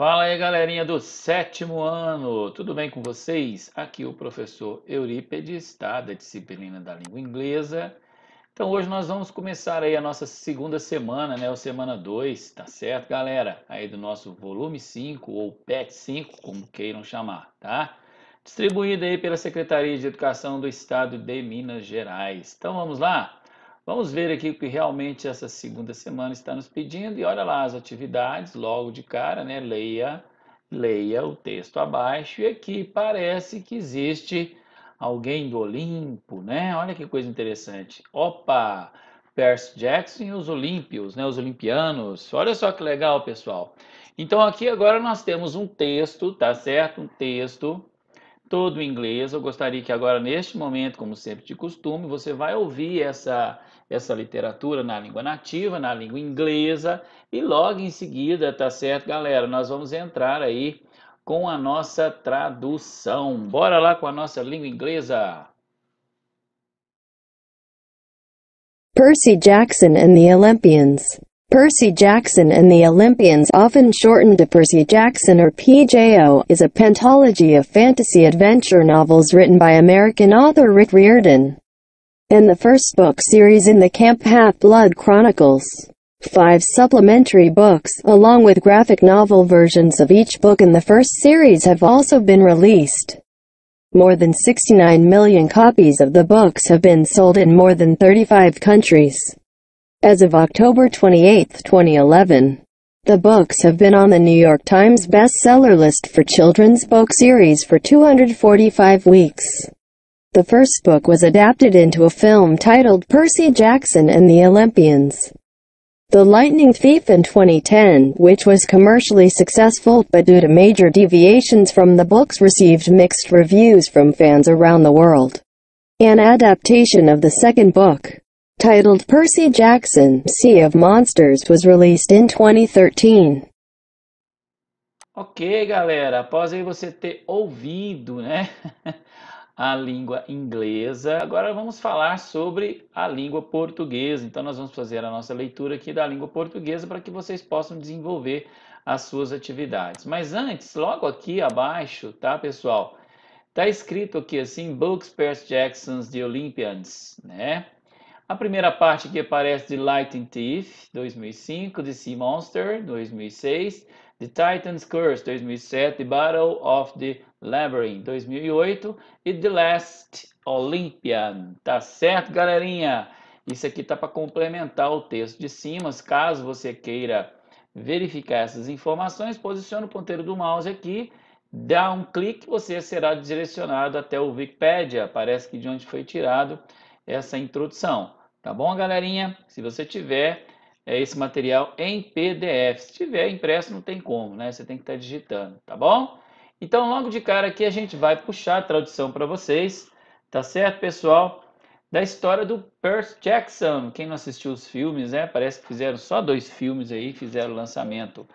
Fala aí, galerinha do sétimo ano, tudo bem com vocês? Aqui o professor Eurípedes, tá? Da disciplina da língua inglesa. Então, hoje nós vamos começar aí a nossa segunda semana, né? O semana 2, tá certo, galera? Aí do nosso volume 5 ou PET 5, como queiram chamar, tá? Distribuído aí pela Secretaria de Educação do Estado de Minas Gerais. Então, vamos lá? Vamos ver aqui o que realmente essa segunda semana está nos pedindo e olha lá as atividades logo de cara, né? Leia, leia o texto abaixo e aqui parece que existe alguém do Olimpo, né? Olha que coisa interessante. Opa, Percy Jackson e os Olímpios, né? Os olimpianos. Olha só que legal, pessoal. Então aqui agora nós temos um texto, tá certo? Um texto todo em inglês. Eu gostaria que agora, neste momento, como sempre de costume, você vai ouvir essa, essa literatura na língua nativa, na língua inglesa, e logo em seguida, tá certo, galera? Nós vamos entrar aí com a nossa tradução. Bora lá com a nossa língua inglesa. Percy Jackson and the Olympians. Percy Jackson and the Olympians often shortened to Percy Jackson or PJO, is a pentology of fantasy adventure novels written by American author Rick Riordan. In the first book series in the Camp Half-Blood Chronicles. Five supplementary books, along with graphic novel versions of each book in the first series have also been released. More than 69 million copies of the books have been sold in more than 35 countries. As of October 28, 2011, the books have been on the New York Times bestseller list for children's book series for 245 weeks. The first book was adapted into a film titled Percy Jackson and the Olympians. The Lightning Thief in 2010, which was commercially successful but due to major deviations from the books received mixed reviews from fans around the world. An adaptation of the second book, titled Percy Jackson, Sea of Monsters, was released in 2013. Ok, galera, após aí você ter ouvido, né, a língua inglesa, agora vamos falar sobre a língua portuguesa. Então nós vamos fazer a nossa leitura aqui da língua portuguesa para que vocês possam desenvolver as suas atividades. Mas antes, logo aqui abaixo, tá, pessoal? Tá escrito aqui assim, Books Percy Jackson's The Olympians, né? A primeira parte que aparece de Lightning Thief, 2005, de Sea Monster, 2006, The Titan's Curse, 2007, Battle of the Labyrinth, 2008 e The Last Olympian. Tá certo, galerinha? Isso aqui tá para complementar o texto de cima, caso você queira verificar essas informações, posiciona o ponteiro do mouse aqui, dá um clique, você será direcionado até o Wikipedia, parece que de onde foi tirado essa introdução. Tá bom, galerinha? Se você tiver é, esse material em PDF, se tiver impresso não tem como, né? Você tem que estar tá digitando, tá bom? Então, logo de cara aqui a gente vai puxar a tradução para vocês, tá certo, pessoal? Da história do Percy Jackson. Quem não assistiu os filmes, né? Parece que fizeram só dois filmes aí, fizeram o lançamento,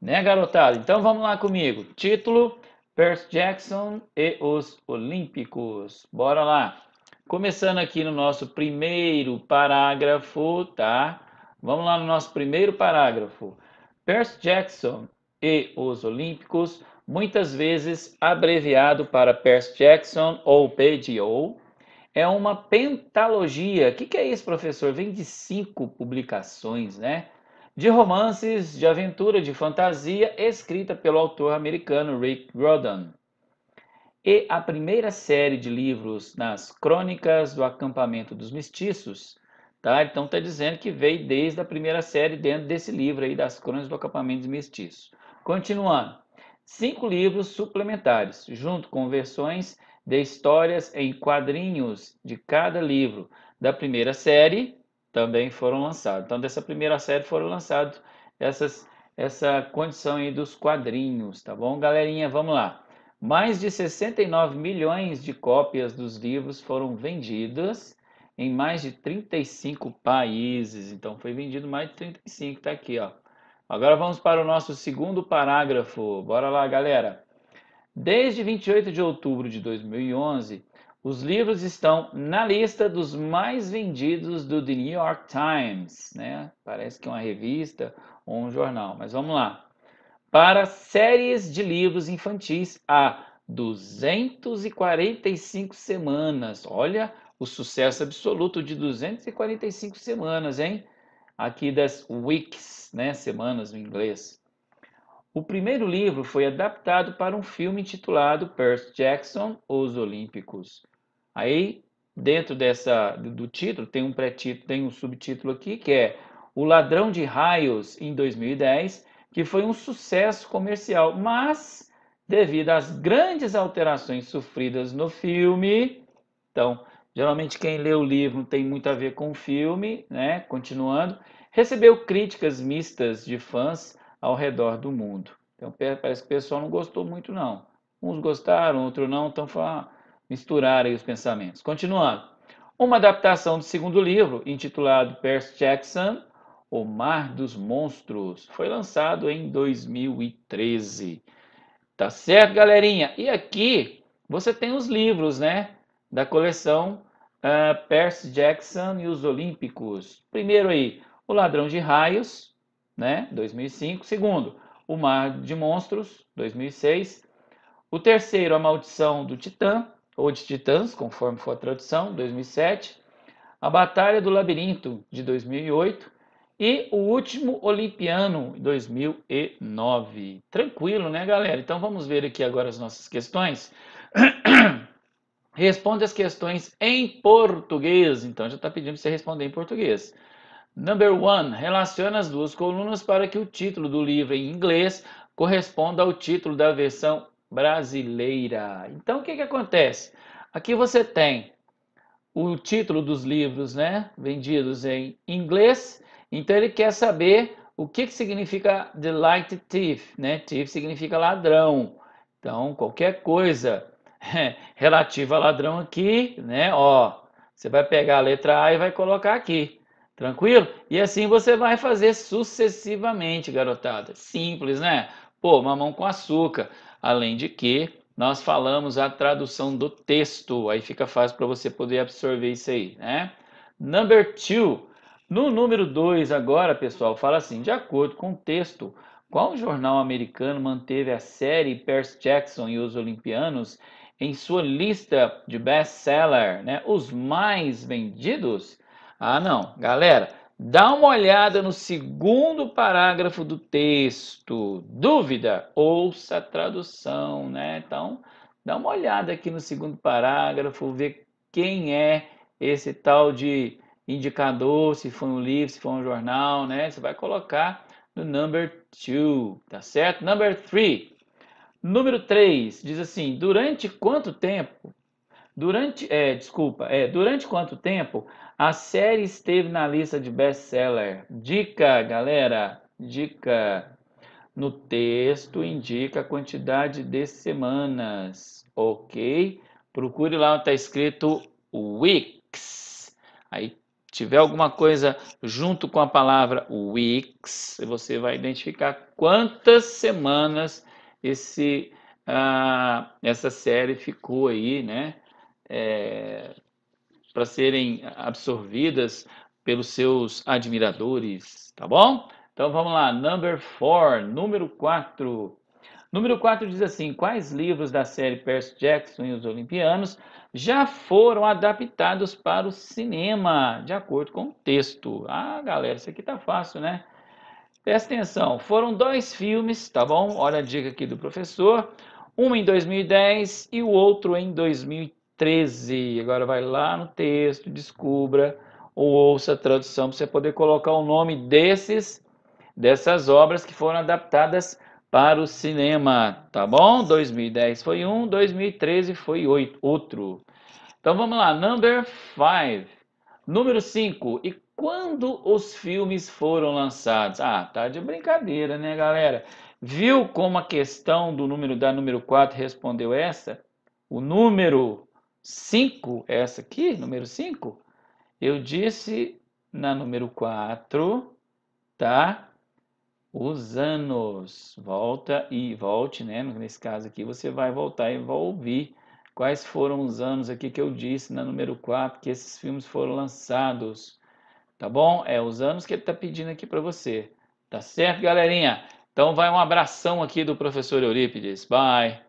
né, garotada? Então, vamos lá comigo. Título: Percy Jackson e os Olímpicos. Bora lá. Começando aqui no nosso primeiro parágrafo, tá? Vamos lá no nosso primeiro parágrafo. Percy Jackson e os Olímpicos, muitas vezes abreviado para Percy Jackson ou PGO, é uma pentalogia. O que, que é isso, professor? Vem de cinco publicações, né? De romances, de aventura, de fantasia, escrita pelo autor americano Rick Riordan e a primeira série de livros nas Crônicas do Acampamento dos Mestiços, tá? Então está dizendo que veio desde a primeira série dentro desse livro aí das Crônicas do Acampamento dos Mestiços. Continuando, cinco livros suplementares, junto com versões de histórias em quadrinhos de cada livro da primeira série, também foram lançados. Então, dessa primeira série foram lançados essas, essa condição aí dos quadrinhos, tá bom, galerinha? Vamos lá. Mais de 69 milhões de cópias dos livros foram vendidas em mais de 35 países. Então foi vendido mais de 35, tá aqui, ó. Agora vamos para o nosso segundo parágrafo. Bora lá, galera. Desde 28 de outubro de 2011, os livros estão na lista dos mais vendidos do The New York Times, né? Parece que é uma revista ou um jornal, mas vamos lá para séries de livros infantis há 245 semanas. Olha o sucesso absoluto de 245 semanas, hein? Aqui das weeks, né? Semanas no inglês. O primeiro livro foi adaptado para um filme intitulado Percy Jackson, Os Olímpicos. Aí, dentro dessa do título, tem um pré-título, tem um subtítulo aqui que é O Ladrão de Raios em 2010 que foi um sucesso comercial, mas devido às grandes alterações sofridas no filme, então, geralmente quem lê o livro tem muito a ver com o filme, né? Continuando, recebeu críticas mistas de fãs ao redor do mundo. Então, parece que o pessoal não gostou muito não. Uns gostaram, outros não, então misturar aí os pensamentos. Continuando, uma adaptação do segundo livro, intitulado Percy Jackson, o Mar dos Monstros. Foi lançado em 2013. Tá certo, galerinha? E aqui você tem os livros, né? Da coleção uh, Percy Jackson e os Olímpicos. Primeiro aí, O Ladrão de Raios, né? 2005. Segundo, O Mar de Monstros, 2006. O terceiro, A Maldição do Titã, ou de Titãs, conforme for a tradução, 2007. A Batalha do Labirinto, de 2008. E o último Olimpiano, 2009. Tranquilo, né, galera? Então vamos ver aqui agora as nossas questões. Responda as questões em português. Então já está pedindo para você responder em português. Number one, relaciona as duas colunas para que o título do livro em inglês corresponda ao título da versão brasileira. Então o que, que acontece? Aqui você tem o título dos livros né, vendidos em inglês então ele quer saber o que, que significa the light thief, né? Thief significa ladrão. Então qualquer coisa relativa a ladrão aqui, né? Ó, você vai pegar a letra A e vai colocar aqui. Tranquilo? E assim você vai fazer sucessivamente, garotada. Simples, né? Pô, mamão com açúcar. Além de que nós falamos a tradução do texto, aí fica fácil para você poder absorver isso aí, né? Number two, no número 2, agora, pessoal, fala assim: de acordo com o texto, qual jornal americano manteve a série Percy Jackson e os Olimpianos em sua lista de best-seller, né? Os mais vendidos? Ah, não. Galera, dá uma olhada no segundo parágrafo do texto. Dúvida? Ouça a tradução, né? Então, dá uma olhada aqui no segundo parágrafo, ver quem é esse tal de indicador, se for um livro, se for um jornal, né? Você vai colocar no number two, tá certo? Number three. Número 3 diz assim: durante quanto tempo? Durante, é, desculpa, é, durante quanto tempo a série esteve na lista de best-seller? Dica, galera, dica. No texto indica a quantidade de semanas, ok? Procure lá onde está escrito weeks. Aí tiver alguma coisa junto com a palavra weeks, você vai identificar quantas semanas esse, ah, essa série ficou aí, né? É, para serem absorvidas pelos seus admiradores, tá bom? Então vamos lá, number four, número quatro. Número 4 diz assim: Quais livros da série Percy Jackson e os Olimpianos já foram adaptados para o cinema, de acordo com o texto? Ah, galera, isso aqui tá fácil, né? Presta atenção: foram dois filmes, tá bom? Olha a dica aqui do professor: um em 2010 e o outro em 2013. Agora vai lá no texto, descubra ou ouça a tradução para você poder colocar o nome desses dessas obras que foram adaptadas para o cinema, tá bom? 2010 foi um, 2013 foi oito, outro. Então vamos lá, number five. Número 5. E quando os filmes foram lançados? Ah, tá de brincadeira, né, galera? Viu como a questão do número da número 4 respondeu essa? O número 5, essa aqui, número 5, eu disse na número 4, tá? os anos. Volta e volte, né? Nesse caso aqui, você vai voltar e vai ouvir quais foram os anos aqui que eu disse na número 4 que esses filmes foram lançados. Tá bom? É os anos que ele está pedindo aqui para você. Tá certo, galerinha? Então vai um abração aqui do professor Eurípides. Bye!